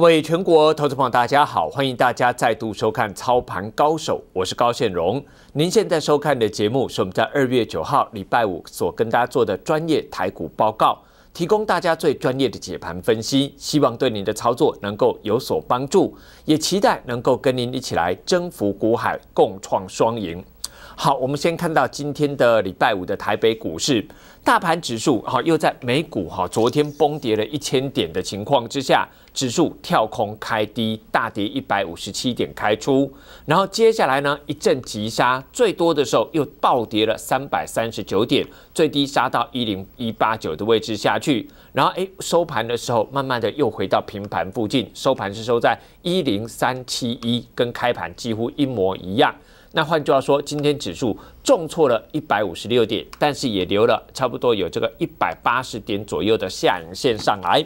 各位全国投资朋友，大家好！欢迎大家再度收看《操盘高手》，我是高现荣。您现在收看的节目是我们在二月九号礼拜五所跟大家做的专业台股报告，提供大家最专业的解盘分析，希望对您的操作能够有所帮助，也期待能够跟您一起来征服股海，共创双赢。好，我们先看到今天的礼拜五的台北股市，大盘指数，好，又在美股哈昨天崩跌了一千点的情况之下，指数跳空开低，大跌一百五十七点开出，然后接下来呢，一阵急杀，最多的时候又暴跌了三百三十九点，最低杀到一零一八九的位置下去，然后哎收盘的时候，慢慢的又回到平盘附近，收盘是收在一零三七一，跟开盘几乎一模一样。那换句话说，今天指数重挫了一百五十六点，但是也留了差不多有这个一百八十点左右的下影线上来。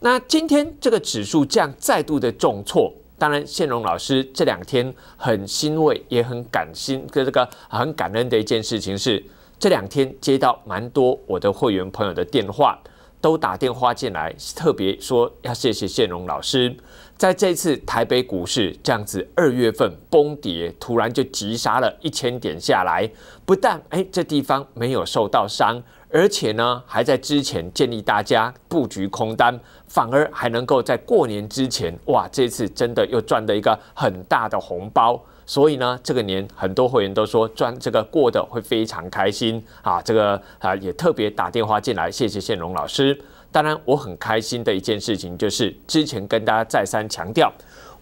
那今天这个指数这样再度的重挫，当然，宪荣老师这两天很欣慰，也很感心，跟这个很感恩的一件事情是，这两天接到蛮多我的会员朋友的电话，都打电话进来，特别说要谢谢宪荣老师。在这次台北股市这样子二月份崩跌，突然就急杀了一千点下来，不但哎这地方没有受到伤，而且呢还在之前建议大家布局空单，反而还能够在过年之前，哇这次真的又赚了一个很大的红包，所以呢这个年很多会员都说赚这个过得会非常开心啊，这个啊也特别打电话进来，谢谢宪龙老师。当然，我很开心的一件事情就是，之前跟大家再三强调，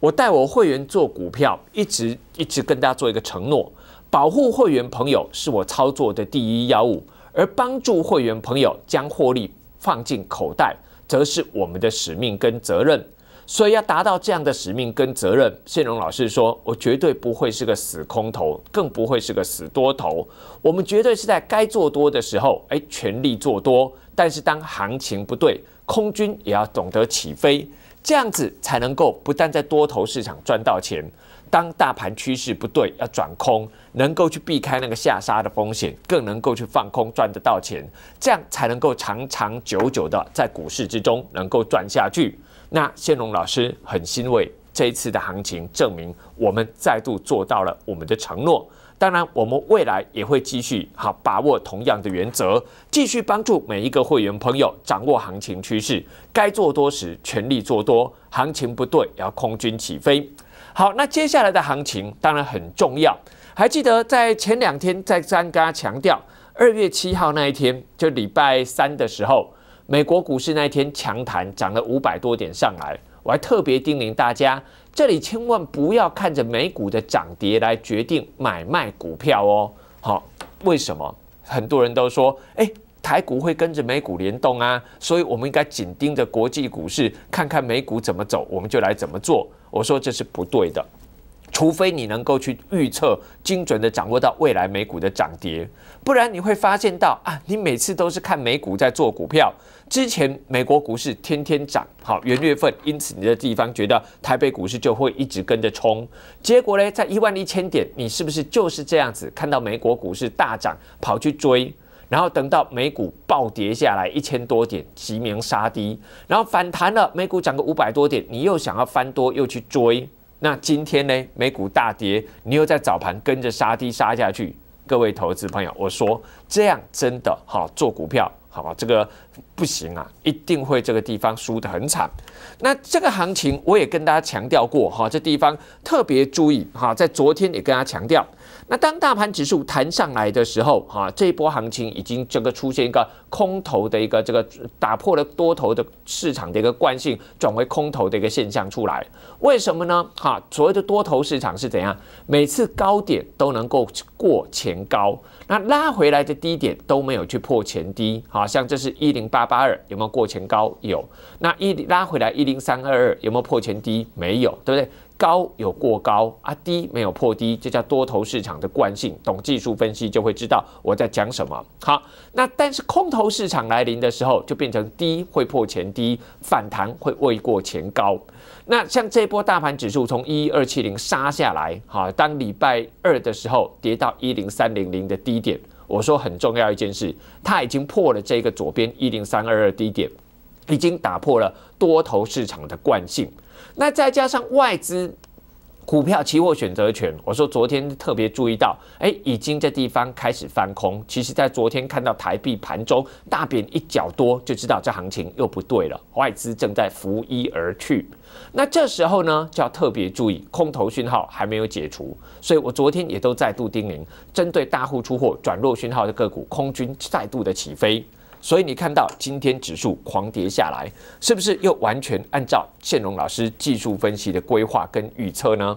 我带我会员做股票，一直一直跟大家做一个承诺，保护会员朋友是我操作的第一要务，而帮助会员朋友将获利放进口袋，则是我们的使命跟责任。所以要达到这样的使命跟责任，谢荣老师说，我绝对不会是个死空头，更不会是个死多头，我们绝对是在该做多的时候，哎，全力做多。但是当行情不对，空军也要懂得起飞，这样子才能够不但在多头市场赚到钱，当大盘趋势不对要转空，能够去避开那个下杀的风险，更能够去放空赚得到钱，这样才能够长长久久的在股市之中能够赚下去。那先龙老师很欣慰，这一次的行情证明我们再度做到了我们的承诺。当然，我们未来也会继续好把握同样的原则，继续帮助每一个会员朋友掌握行情趋势。该做多时，全力做多；行情不对，要空军起飞。好，那接下来的行情当然很重要。还记得在前两天，在三哥强调，二月七号那一天，就礼拜三的时候，美国股市那一天强弹，涨了五百多点上来我还特别叮咛大家，这里千万不要看着美股的涨跌来决定买卖股票哦。好，为什么？很多人都说，哎，台股会跟着美股联动啊，所以我们应该紧盯着国际股市，看看美股怎么走，我们就来怎么做。我说这是不对的，除非你能够去预测精准的掌握到未来美股的涨跌，不然你会发现到啊，你每次都是看美股在做股票。之前美国股市天天涨，好元月份，因此你的地方觉得台北股市就会一直跟着冲，结果呢，在一万一千点，你是不是就是这样子看到美国股市大涨跑去追，然后等到美股暴跌下来一千多点，急鸣杀低，然后反弹了，美股涨个五百多点，你又想要翻多又去追，那今天呢，美股大跌，你又在早盘跟着杀低杀下去，各位投资朋友，我说这样真的好做股票。好吧，这个不行啊，一定会这个地方输得很惨。那这个行情我也跟大家强调过哈，这地方特别注意哈，在昨天也跟大家强调。那当大盘指数弹上来的时候，哈，这一波行情已经整个出现一个空头的一个这个打破了多头的市场的一个惯性，转为空头的一个现象出来。为什么呢？哈，所谓的多头市场是怎样？每次高点都能够过前高，那拉回来的低点都没有去破前低。好像这是一零八八二，有没有过前高？有。那一拉回来一零三二二，有没有破前低？没有，对不对？高有过高啊，低没有破低，这叫多头市场的惯性。懂技术分析就会知道我在讲什么。好，那但是空头市场来临的时候，就变成低会破前低，反弹会未过前高。那像这波大盘指数从一二七零杀下来，好，当礼拜二的时候跌到一零三零零的低点，我说很重要一件事，它已经破了这个左边一零三二二低点，已经打破了多头市场的惯性。那再加上外资股票期货选择权，我说昨天特别注意到，哎，已经这地方开始翻空。其实，在昨天看到台币盘中大贬一角多，就知道这行情又不对了，外资正在拂衣而去。那这时候呢，就要特别注意空头讯号还没有解除，所以我昨天也都再度叮咛，针对大户出货转弱讯号的个股，空军再度的起飞。所以你看到今天指数狂跌下来，是不是又完全按照线荣老师技术分析的规划跟预测呢？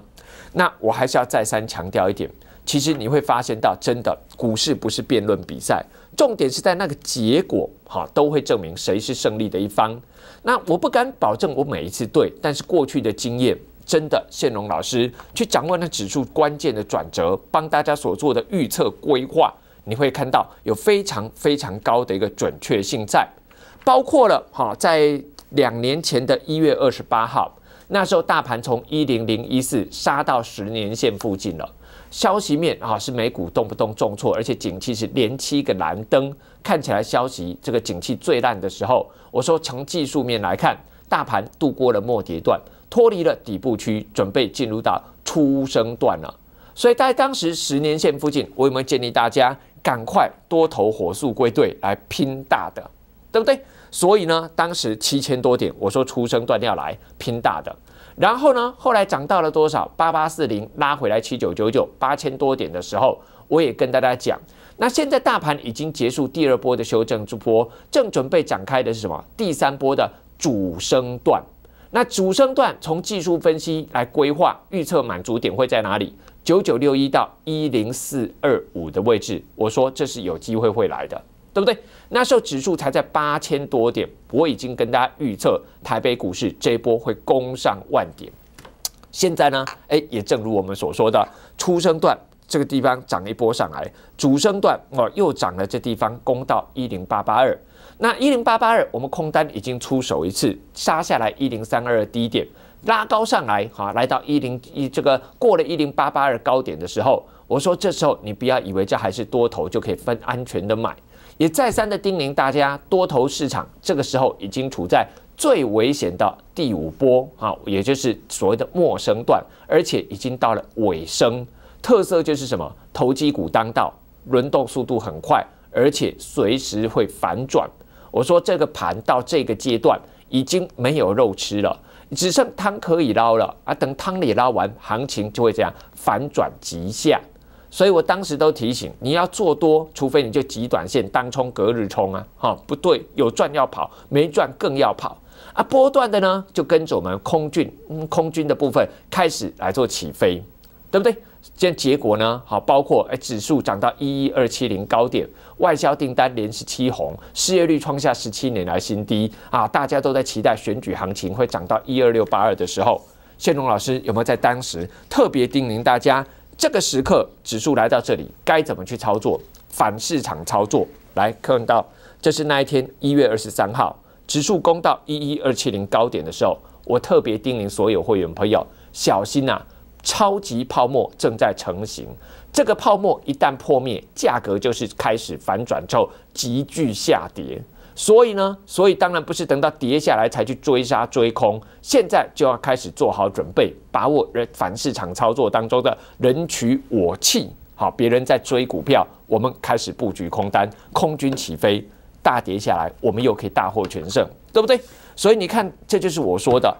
那我还是要再三强调一点，其实你会发现到，真的股市不是辩论比赛，重点是在那个结果，哈，都会证明谁是胜利的一方。那我不敢保证我每一次对，但是过去的经验，真的谢龙老师去掌握那指数关键的转折，帮大家所做的预测规划。你会看到有非常非常高的一个准确性在，包括了哈，在两年前的一月二十八号，那时候大盘从一零零一四杀到十年线附近了。消息面啊是美股动不动重挫，而且景气是连七个蓝灯，看起来消息这个景气最烂的时候。我说从技术面来看，大盘度过了末跌段，脱离了底部区，准备进入到初升段了。所以在当时十年线附近，我有没有建议大家？赶快多头火速归队来拼大的，对不对？所以呢，当时七千多点，我说初生段要来拼大的。然后呢，后来涨到了多少？八八四零拉回来七九九九，八千多点的时候，我也跟大家讲，那现在大盘已经结束第二波的修正之波，正准备展开的是什么？第三波的主升段。那主升段从技术分析来规划预测满足点会在哪里？九九六一到一零四二五的位置，我说这是有机会会来的，对不对？那时候指数才在八千多点，我已经跟大家预测，台北股市这一波会攻上万点。现在呢，哎，也正如我们所说的，初升段这个地方涨一波上来，主升段哦又涨了，这地方攻到一零八八二。那一零八八二，我们空单已经出手一次，杀下来一零三二低点。拉高上来，哈，来到一零一这个过了一零八八二高点的时候，我说这时候你不要以为这还是多头就可以分安全的买，也再三的叮咛大家，多头市场这个时候已经处在最危险的第五波，哈，也就是所谓的陌生段，而且已经到了尾声，特色就是什么投机股当道，轮动速度很快，而且随时会反转。我说这个盘到这个阶段已经没有肉吃了。只剩汤可以捞了啊！等汤也捞完，行情就会这样反转极下。所以我当时都提醒你要做多，除非你就极短线当冲、隔日冲啊！哈，不对，有赚要跑，没赚更要跑啊！波段的呢，就跟着我们空军、空军的部分开始来做起飞，对不对？现结果呢？好，包括哎，指数涨到一一二七零高点，外销订单连续七红，失业率创下十七年来新低啊！大家都在期待选举行情会涨到一二六八二的时候，谢龙老师有没有在当时特别叮咛大家，这个时刻指数来到这里该怎么去操作？反市场操作来看到，这是那一天一月二十三号，指数攻到一一二七零高点的时候，我特别叮咛所有会员朋友小心呐。超级泡沫正在成型，这个泡沫一旦破灭，价格就是开始反转之后急剧下跌。所以呢，所以当然不是等到跌下来才去追杀追空，现在就要开始做好准备，把握人反市场操作当中的人取我弃。好，别人在追股票，我们开始布局空单，空军起飞，大跌下来，我们又可以大获全胜，对不对？所以你看，这就是我说的。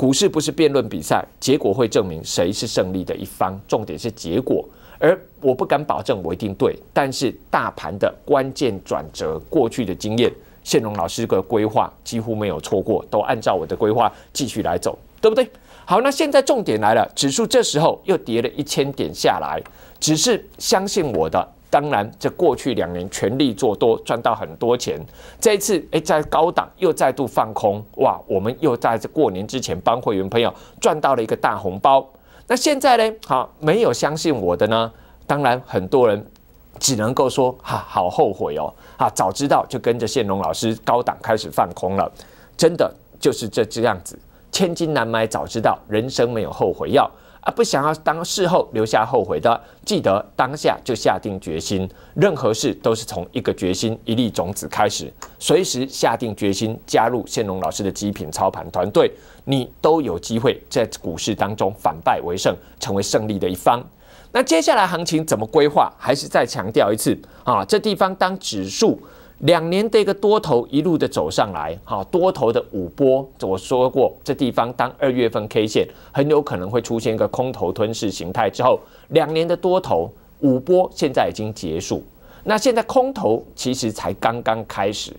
股市不是辩论比赛，结果会证明谁是胜利的一方。重点是结果，而我不敢保证我一定对，但是大盘的关键转折，过去的经验，谢龙老师的规划几乎没有错过，都按照我的规划继续来走，对不对？好，那现在重点来了，指数这时候又跌了一千点下来，只是相信我的。当然，这过去两年全力做多，赚到很多钱。这一次，哎，在高档又再度放空，哇，我们又在这过年之前帮会员朋友赚到了一个大红包。那现在呢？好，没有相信我的呢，当然很多人只能够说，哈，好后悔哦，啊，早知道就跟着谢龙老师高档开始放空了。真的就是这这样子，千金难买早知道，人生没有后悔药。而不想要当事后留下后悔的，记得当下就下定决心。任何事都是从一个决心、一粒种子开始。随时下定决心加入谢龙老师的极品操盘团队，你都有机会在股市当中反败为胜，成为胜利的一方。那接下来行情怎么规划？还是再强调一次啊！这地方当指数。两年的一个多头一路的走上来，好，多头的五波，我说过，这地方当二月份 K 线很有可能会出现一个空头吞噬形态之后，两年的多头五波现在已经结束，那现在空头其实才刚刚开始，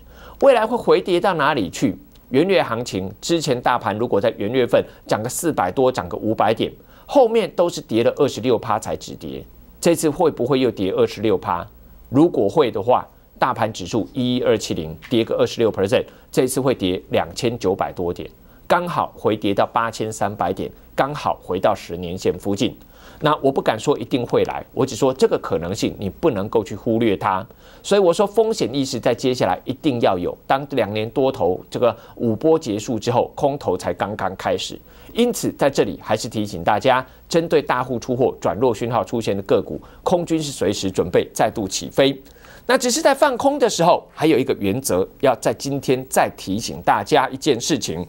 未来会回跌到哪里去？元月行情之前，大盘如果在元月份涨个四百多，涨个五百点，后面都是跌了二十六趴才止跌，这次会不会又跌二十六趴？如果会的话。大盘指数一一二七零跌个二十六 percent，这次会跌两千九百多点，刚好回跌到八千三百点，刚好回到十年线附近。那我不敢说一定会来，我只说这个可能性你不能够去忽略它。所以我说风险意识在接下来一定要有。当两年多头这个五波结束之后，空头才刚刚开始。因此在这里还是提醒大家，针对大户出货转弱讯号出现的个股，空军是随时准备再度起飞。那只是在放空的时候，还有一个原则，要在今天再提醒大家一件事情。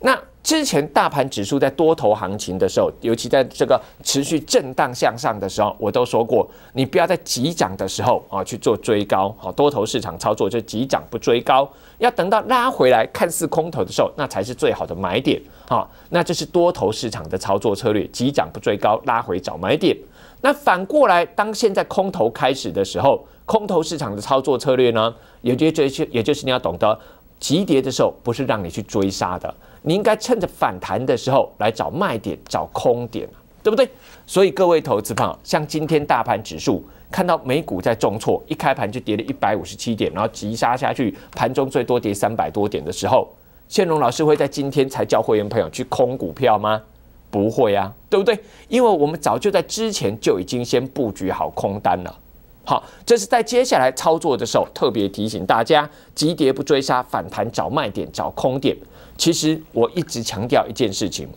那之前大盘指数在多头行情的时候，尤其在这个持续震荡向上的时候，我都说过，你不要在急涨的时候啊去做追高，好多头市场操作就急涨不追高，要等到拉回来看似空头的时候，那才是最好的买点好，那这是多头市场的操作策略，急涨不追高，拉回找买点。那反过来，当现在空头开始的时候。空头市场的操作策略呢？也就这些，也就是你要懂得，急跌的时候不是让你去追杀的，你应该趁着反弹的时候来找卖点、找空点，对不对？所以各位投资朋友，像今天大盘指数看到美股在重挫，一开盘就跌了一百五十七点，然后急杀下去，盘中最多跌三百多点的时候，宪荣老师会在今天才教会员朋友去空股票吗？不会啊，对不对？因为我们早就在之前就已经先布局好空单了。好，这是在接下来操作的时候，特别提醒大家：急跌不追杀，反弹找卖点，找空点。其实我一直强调一件事情，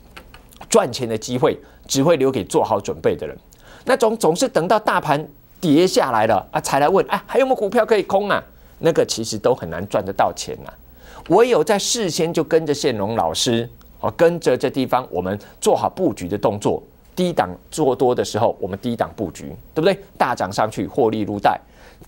赚钱的机会只会留给做好准备的人。那种总是等到大盘跌下来了啊，才来问，哎，还有没有股票可以空啊？那个其实都很难赚得到钱啊。唯有在事先就跟着线龙老师哦，跟着这地方，我们做好布局的动作。低档做多的时候，我们低档布局，对不对？大涨上去获利入袋，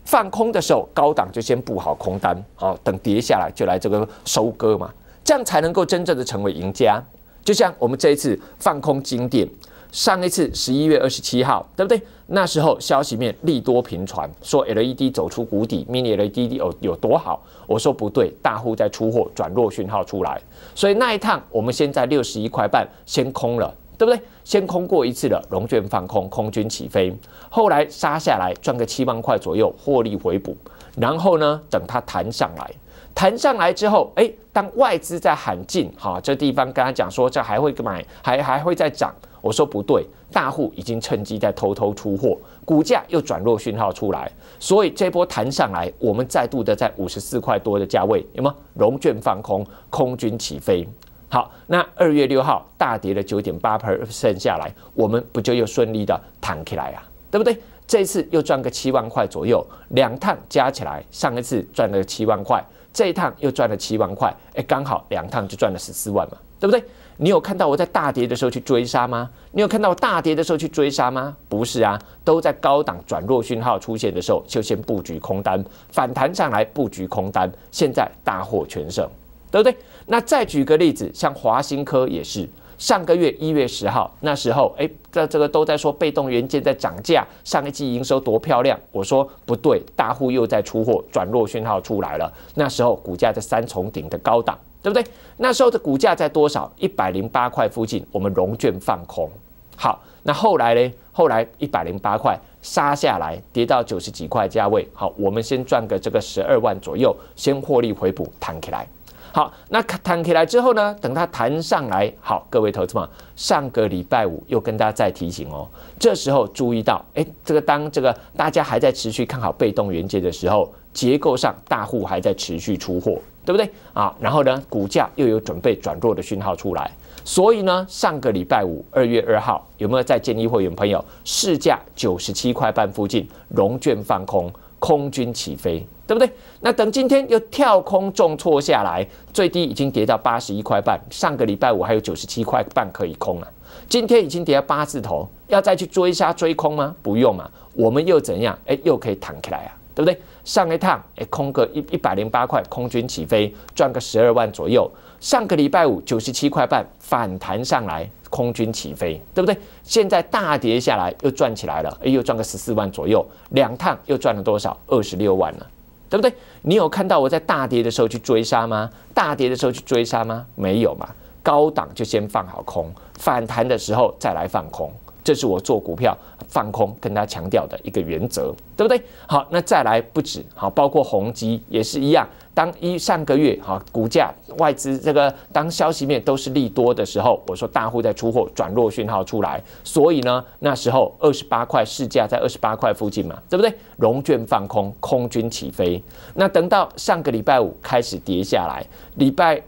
放空的时候，高档就先布好空单，好等跌下来就来这个收割嘛，这样才能够真正的成为赢家。就像我们这一次放空金店，上一次十一月二十七号，对不对？那时候消息面利多频传，说 LED 走出谷底，mini LED 有有多好？我说不对，大户在出货，转弱讯号出来，所以那一趟我们先在六十一块半先空了。对不对？先空过一次的融券放空，空军起飞，后来杀下来赚个七万块左右，获利回补。然后呢，等它弹上来，弹上来之后，哎，当外资在喊进，哈，这地方跟他讲说，这还会买，还还会再涨。我说不对，大户已经趁机在偷偷出货，股价又转弱讯号出来。所以这波弹上来，我们再度的在五十四块多的价位，有没融券放空，空军起飞？好，那二月六号大跌了九点八 percent 下来，我们不就又顺利的弹起来啊，对不对？这次又赚个七万块左右，两趟加起来，上一次赚了七万块，这一趟又赚了七万块，哎，刚好两趟就赚了十四万嘛，对不对？你有看到我在大跌的时候去追杀吗？你有看到我大跌的时候去追杀吗？不是啊，都在高档转弱讯号出现的时候就先布局空单，反弹上来布局空单，现在大获全胜，对不对？那再举个例子，像华兴科也是，上个月一月十号那时候，哎，这这个都在说被动元件在涨价，上一季营收多漂亮。我说不对，大户又在出货，转弱讯号出来了。那时候股价在三重顶的高档，对不对？那时候的股价在多少？一百零八块附近，我们融券放空。好，那后来呢？后来一百零八块杀下来，跌到九十几块价位。好，我们先赚个这个十二万左右，先获利回补，弹起来。好，那弹起来之后呢？等它弹上来，好，各位投资朋上个礼拜五又跟大家再提醒哦。这时候注意到，哎，这个当这个大家还在持续看好被动元件的时候，结构上大户还在持续出货，对不对啊？然后呢，股价又有准备转弱的讯号出来，所以呢，上个礼拜五二月二号，有没有在建议会员朋友市价九十七块半附近，融券放空，空军起飞。对不对？那等今天又跳空重挫下来，最低已经跌到八十一块半。上个礼拜五还有九十七块半可以空了，今天已经跌到八字头，要再去追杀追空吗？不用嘛，我们又怎样？哎，又可以躺起来啊，对不对？上一趟哎，空个一一百零八块，空军起飞赚个十二万左右。上个礼拜五九十七块半反弹上来，空军起飞，对不对？现在大跌下来又赚起来了，哎，又赚个十四万左右。两趟又赚了多少？二十六万了。对不对？你有看到我在大跌的时候去追杀吗？大跌的时候去追杀吗？没有嘛。高档就先放好空，反弹的时候再来放空，这是我做股票放空跟大家强调的一个原则，对不对？好，那再来不止好，包括宏基也是一样。当一上个月哈股价外资这个当消息面都是利多的时候，我说大户在出货转弱讯号出来，所以呢那时候二十八块市价在二十八块附近嘛，对不对？融券放空，空军起飞。那等到上个礼拜五开始跌下来，礼拜。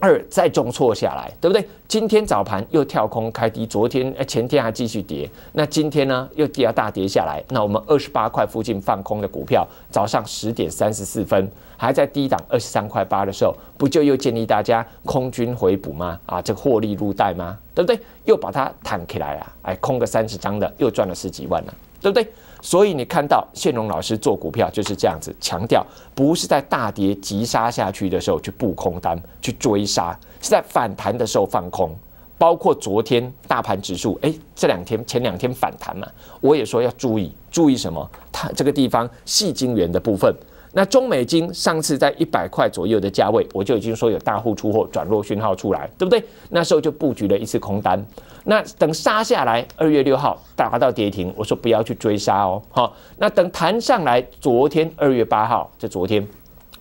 二再重挫下来，对不对？今天早盘又跳空开低，昨天、哎前天还继续跌，那今天呢又跌二大跌下来。那我们二十八块附近放空的股票，早上十点三十四分还在低档二十三块八的时候，不就又建议大家空军回补吗？啊，这获利入袋吗？对不对？又把它弹起来啊！哎，空个三十张的，又赚了十几万了，对不对？所以你看到谢龙老师做股票就是这样子强调，不是在大跌急杀下去的时候去布空单去追杀，是在反弹的时候放空。包括昨天大盘指数，哎，这两天前两天反弹嘛，我也说要注意，注意什么？它这个地方细金元的部分。那中美金上次在一百块左右的价位，我就已经说有大户出货转弱讯号出来，对不对？那时候就布局了一次空单。那等杀下来，二月六号达到跌停，我说不要去追杀哦。好，那等弹上来，昨天二月八号，这昨天，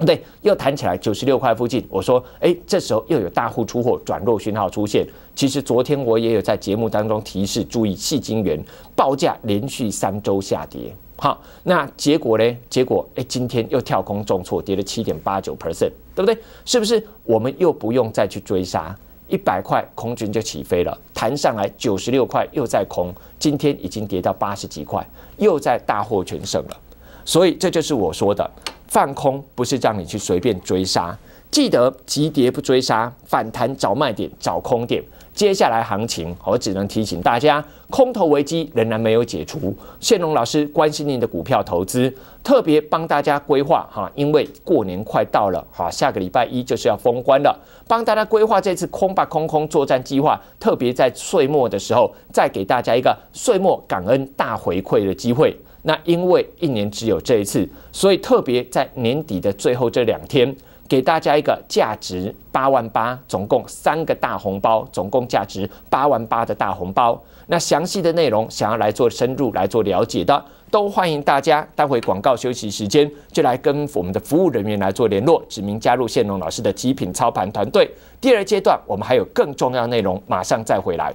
对，又弹起来九十六块附近，我说，哎，这时候又有大户出货转弱讯号出现。其实昨天我也有在节目当中提示，注意系金元报价连续三周下跌。好，那结果呢？结果哎，今天又跳空重挫，跌了七点八九 percent，对不对？是不是我们又不用再去追杀？一百块空军就起飞了，弹上来九十六块又在空，今天已经跌到八十几块，又在大获全胜了。所以这就是我说的，放空不是让你去随便追杀，记得急跌不追杀，反弹找卖点，找空点。接下来行情，我只能提醒大家，空头危机仍然没有解除。谢龙老师关心您的股票投资，特别帮大家规划哈，因为过年快到了，哈，下个礼拜一就是要封关了，帮大家规划这次空八空空作战计划，特别在岁末的时候，再给大家一个岁末感恩大回馈的机会。那因为一年只有这一次，所以特别在年底的最后这两天。给大家一个价值八万八，总共三个大红包，总共价值八万八的大红包。那详细的内容，想要来做深入来做了解的，都欢迎大家待会广告休息时间就来跟我们的服务人员来做联络，指名加入谢龙老师的极品操盘团队。第二阶段我们还有更重要内容，马上再回来。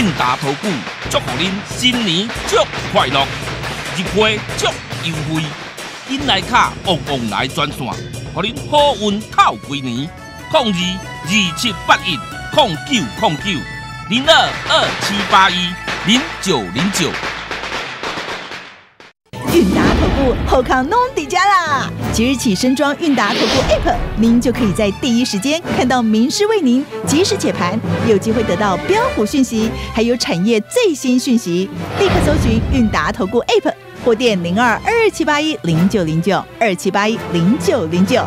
韵达投顾祝福您新年祝快乐，日花祝优惠，因内卡旺旺来专线，予您好运透几年。控二二七八一控九控九零二二七八一零九零九。韵达投顾好康拢在遮啦。即日起，深装韵达投顾 App，您就可以在第一时间看到名师为您及时解盘，有机会得到标股讯息，还有产业最新讯息。立刻搜寻韵达投顾 App，或电零二二七八一零九零九二七八一零九零九。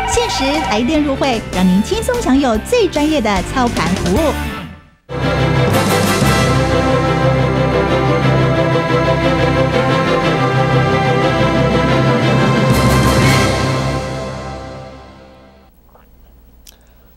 限时来电入会，让您轻松享有最专业的操盘服务。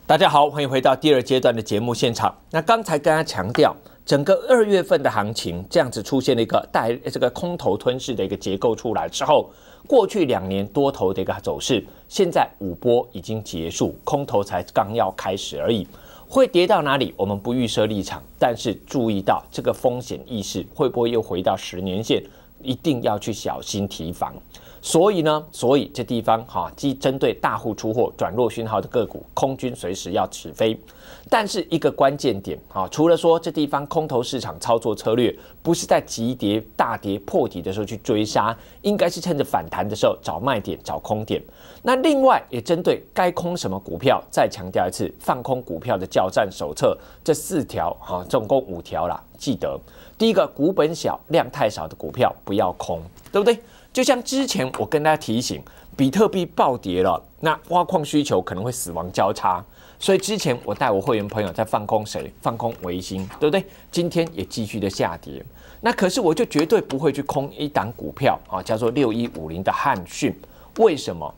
大家好，欢迎回到第二阶段的节目现场。那刚才跟他强调，整个二月份的行情这样子出现了一个带这个空头吞噬的一个结构出来之后。过去两年多头的一个走势，现在五波已经结束，空头才刚要开始而已。会跌到哪里？我们不预设立场，但是注意到这个风险意识会不会又回到十年线，一定要去小心提防。所以呢，所以这地方哈，即针对大户出货转弱讯号的个股，空军随时要起飞。但是一个关键点哈，除了说这地方空头市场操作策略不是在急跌、大跌破底的时候去追杀，应该是趁着反弹的时候找卖点、找空点。那另外也针对该空什么股票，再强调一次，放空股票的叫战手册这四条哈，总共五条啦。记得。第一个，股本小、量太少的股票不要空，对不对？就像之前我跟大家提醒，比特币暴跌了，那挖矿需求可能会死亡交叉，所以之前我带我会员朋友在放空谁？放空维新，对不对？今天也继续的下跌，那可是我就绝对不会去空一档股票啊，叫做六一五零的汉讯，为什么？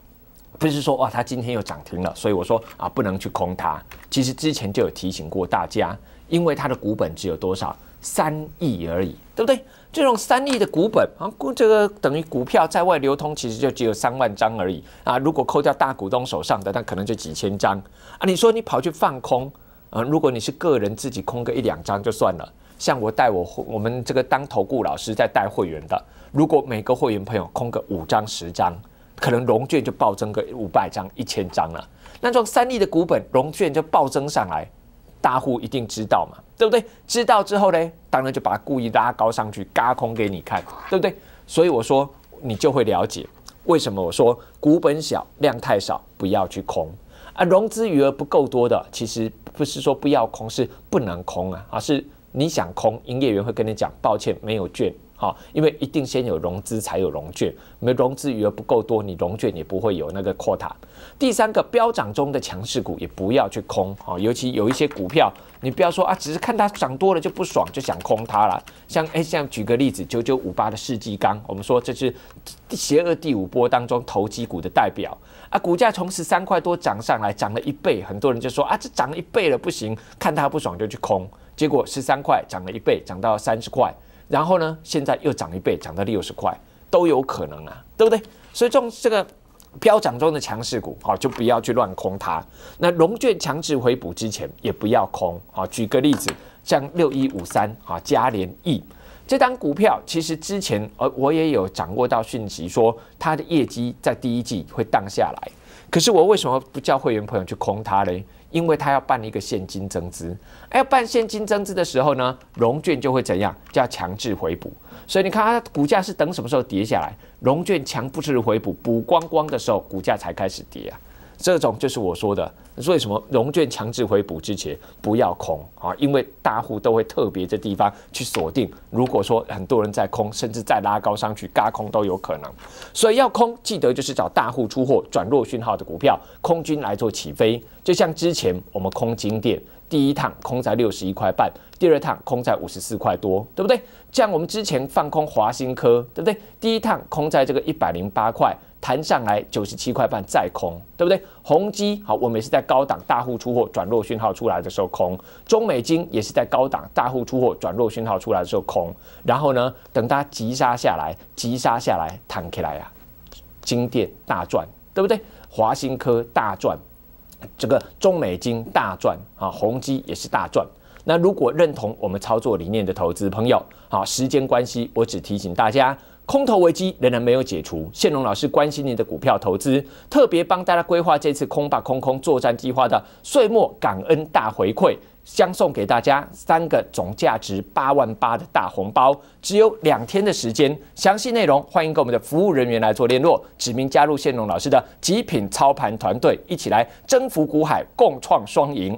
不是说哇，它今天又涨停了，所以我说啊，不能去空它。其实之前就有提醒过大家，因为它的股本只有多少。三亿而已，对不对？这种三亿的股本啊，估这个等于股票在外流通，其实就只有三万张而已啊。如果扣掉大股东手上的，那可能就几千张啊。你说你跑去放空啊？如果你是个人自己空个一两张就算了。像我带我我们这个当投顾老师在带会员的，如果每个会员朋友空个五张十张，可能融券就暴增个五百张一千张了。那这种三亿的股本，融券就暴增上来。大户一定知道嘛，对不对？知道之后呢，当然就把它故意拉高上去，嘎空给你看，对不对？所以我说你就会了解为什么我说股本小量太少，不要去空啊。融资余额不够多的，其实不是说不要空，是不能空啊，而是你想空，营业员会跟你讲，抱歉，没有券。好，因为一定先有融资才有融券，没融资余额不够多，你融券也不会有那个扩塔。第三个，飙涨中的强势股也不要去空啊，尤其有一些股票，你不要说啊，只是看它涨多了就不爽，就想空它了。像哎，像举个例子，九九五八的世纪钢，我们说这是邪恶第五波当中投机股的代表啊，股价从十三块多涨上来，涨了一倍，很多人就说啊，这涨一倍了不行，看它不爽就去空，结果十三块涨了一倍，涨到三十块。然后呢？现在又涨一倍，涨到六十块，都有可能啊，对不对？所以这种这个飙涨中的强势股，好，就不要去乱空它。那龙卷强制回补之前，也不要空啊。举个例子，像六一五三啊，嘉联易这单股票，其实之前呃，我也有掌握到讯息，说它的业绩在第一季会荡下来。可是我为什么不叫会员朋友去空它嘞？因为他要办一个现金增资，哎，要办现金增资的时候呢，融券就会怎样？叫强制回补。所以你看，它股价是等什么时候跌下来，融券强不是回补，补光光的时候，股价才开始跌啊。这种就是我说的，为什么融券强制回补之前不要空啊？因为大户都会特别的地方去锁定，如果说很多人在空，甚至再拉高上去嘎空都有可能。所以要空，记得就是找大户出货转弱讯号的股票，空军来做起飞。就像之前我们空金店。第一趟空在六十一块半，第二趟空在五十四块多，对不对？这样我们之前放空华新科，对不对？第一趟空在这个一百零八块，弹上来九十七块半再空，对不对？宏基好，我们也是在高档大户出货转弱讯号出来的时候空，中美金也是在高档大户出货转弱讯号出来的时候空，然后呢，等它急杀下来，急杀下来弹起来呀，金店大赚，对不对？华兴科大赚。这个中美金大赚啊，宏基也是大赚。那如果认同我们操作理念的投资朋友，好，时间关系，我只提醒大家，空头危机仍然没有解除。谢龙老师关心您的股票投资，特别帮大家规划这次空把空空作战计划的岁末感恩大回馈。将送给大家三个总价值八万八的大红包，只有两天的时间。详细内容欢迎跟我们的服务人员来做联络，指名加入谢龙老师的极品操盘团队，一起来征服股海，共创双赢。